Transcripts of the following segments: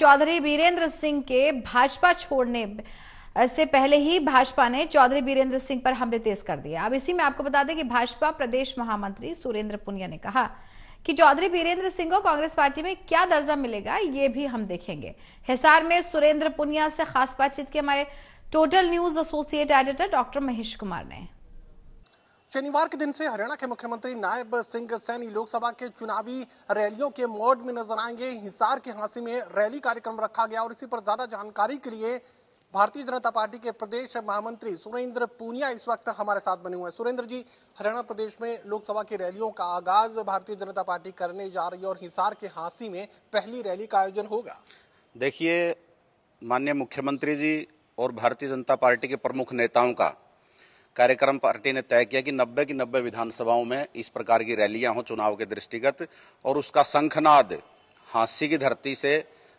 चौधरी वीरेंद्र सिंह के भाजपा छोड़ने से पहले ही भाजपा ने चौधरी बीरेंद्र सिंह पर हमले तेज कर दिए अब इसी में आपको बता दें कि भाजपा प्रदेश महामंत्री सुरेंद्र पुनिया ने कहा कि चौधरी वीरेंद्र सिंह को कांग्रेस पार्टी में क्या दर्जा मिलेगा ये भी हम देखेंगे हिसार में सुरेंद्र पुनिया से खास बातचीत की हमारे total news associate editor doctor Mahesh Kumar ने शनिवार के दिन से हरियाणा के मुख्यमंत्री नायब सिंह सैनी लोकसभा के चुनावी रैलियों के मोड में नजर आएंगे हिसार के हांसी में रैली कार्यक्रम रखा गया और इसी पर ज्यादा जानकारी के लिए भारतीय जनता पार्टी के प्रदेश महामंत्री सुरेंद्र पूनिया इस वक्त हमारे साथ बने हुए हैं सुरेंद्र जी हरियाणा प्रदेश में लोकसभा की रैलियों का आगाज भारतीय जनता पार्टी करने जा रही है और हिसार के हांसी में पहली रैली का आयोजन होगा देखिए माननीय मुख्यमंत्री जी और भारतीय जनता पार्टी के प्रमुख नेताओं का कार्यक्रम पार्टी ने तय किया कि 90 की 90 विधानसभाओं में इस प्रकार की रैलियां हों चुनाव के दृष्टिगत और उसका शंखनाद हाँसी की धरती से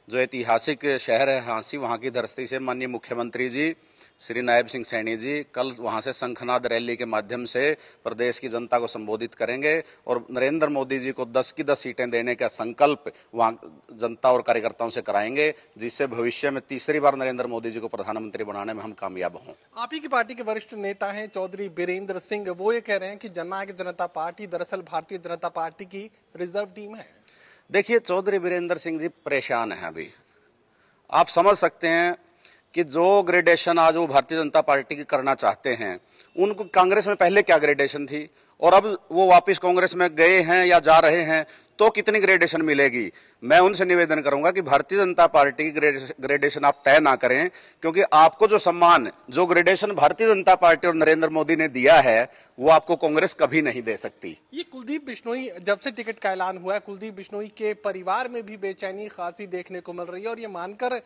जो ऐतिहासिक शहर है हाँसी वहाँ की धरती से माननीय मुख्यमंत्री जी श्री नायब सिंह सैनी जी कल वहां से शंखनाद रैली के माध्यम से प्रदेश की जनता को संबोधित करेंगे और नरेंद्र मोदी जी को 10 की 10 सीटें देने का संकल्प वहां जनता और कार्यकर्ताओं से कराएंगे जिससे भविष्य में तीसरी बार नरेंद्र मोदी जी को प्रधानमंत्री बनाने में हम कामयाब हों आप ही की पार्टी के वरिष्ठ नेता हैं चौधरी बीरेंद्र सिंह वो ये कह रहे हैं कि जननायक जनता पार्टी दरअसल भारतीय जनता पार्टी की रिजर्व टीम है देखिए चौधरी बीरेंद्र सिंह जी परेशान हैं अभी आप समझ सकते हैं कि जो ग्रेडेशन आज वो भारतीय जनता पार्टी की करना चाहते हैं उनको कांग्रेस में पहले क्या ग्रेडेशन थी और अब वो वापस कांग्रेस में गए हैं या जा रहे हैं तो कितनी ग्रेडेशन मिलेगी मैं उनसे निवेदन करूंगा कि भारतीय जनता पार्टी की ग्रेडेशन आप तय ना करें क्योंकि आपको जो सम्मान जो ग्रेडेशन भारतीय जनता पार्टी और नरेंद्र मोदी ने दिया है वो आपको कांग्रेस कभी नहीं दे सकती ये कुलदीप बिश्नोई जब से टिकट का ऐलान हुआ है कुलदीप बिश्नोई के परिवार में भी बेचैनी खासी देखने को मिल रही है और ये मानकर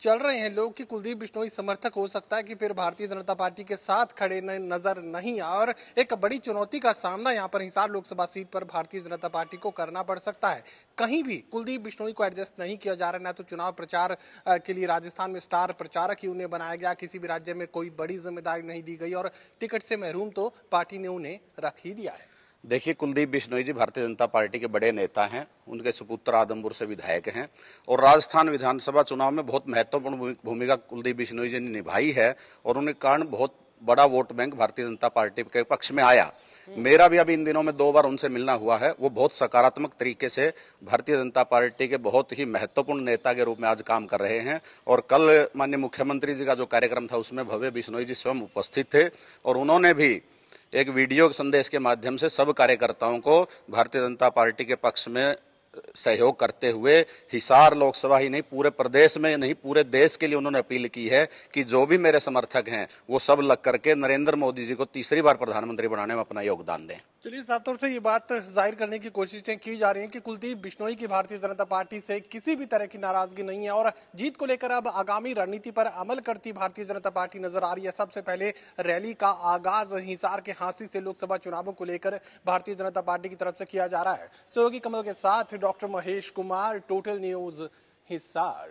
चल रहे हैं लोग कि कुलदीप बिश्नोई समर्थक हो सकता है कि फिर भारतीय जनता पार्टी के साथ खड़े नजर नहीं और एक बड़ी चुनौती का सामना यहाँ पर हिसार लोकसभा सीट पर भारतीय जनता पार्टी को करना पड़ सकता है कहीं भी कुलदीप बिश्नोई को एडजस्ट नहीं किया जा रहा है ना तो चुनाव प्रचार के लिए राजस्थान में स्टार प्रचारक ही उन्हें बनाया गया किसी भी राज्य में कोई बड़ी जिम्मेदारी नहीं दी गई और टिकट से महरूम तो पार्टी ने उन्हें रख ही दिया है देखिए कुलदीप बिश्नोई जी भारतीय जनता पार्टी के बड़े नेता हैं उनके सुपुत्र आदमपुर से विधायक हैं और राजस्थान विधानसभा चुनाव में बहुत महत्वपूर्ण भूमिका कुलदीप बिश्नोई जी ने निभाई है और उनके कारण बहुत बड़ा वोट बैंक भारतीय जनता पार्टी के पक्ष में आया मेरा भी अभी इन दिनों में दो बार उनसे मिलना हुआ है वो बहुत सकारात्मक तरीके से भारतीय जनता पार्टी के बहुत ही महत्वपूर्ण नेता के रूप में आज काम कर रहे हैं और कल माननीय मुख्यमंत्री जी का जो कार्यक्रम था उसमें भव्य बिश्नोई जी स्वयं उपस्थित थे और उन्होंने भी एक वीडियो संदेश के माध्यम से सब कार्यकर्ताओं को भारतीय जनता पार्टी के पक्ष में सहयोग करते हुए हिसार लोकसभा ही नहीं पूरे प्रदेश में नहीं पूरे देश के लिए उन्होंने अपील की है कि जो भी मेरे समर्थक हैं वो सब लग करके नरेंद्र मोदी जी को तीसरी बार प्रधानमंत्री बनाने में अपना योगदान दें चलिए साफ तौर से ये बात जाहिर करने की कोशिशें की जा रही हैं कि कुलदीप बिश्नोई की भारतीय जनता पार्टी से किसी भी तरह की नाराजगी नहीं है और जीत को लेकर अब आगामी रणनीति पर अमल करती भारतीय जनता पार्टी नजर आ रही है सबसे पहले रैली का आगाज हिसार के हांसी से लोकसभा चुनावों को लेकर भारतीय जनता पार्टी की तरफ से किया जा रहा है सहयोगी कमल के साथ doctor Mahesh Kumar total news Hisar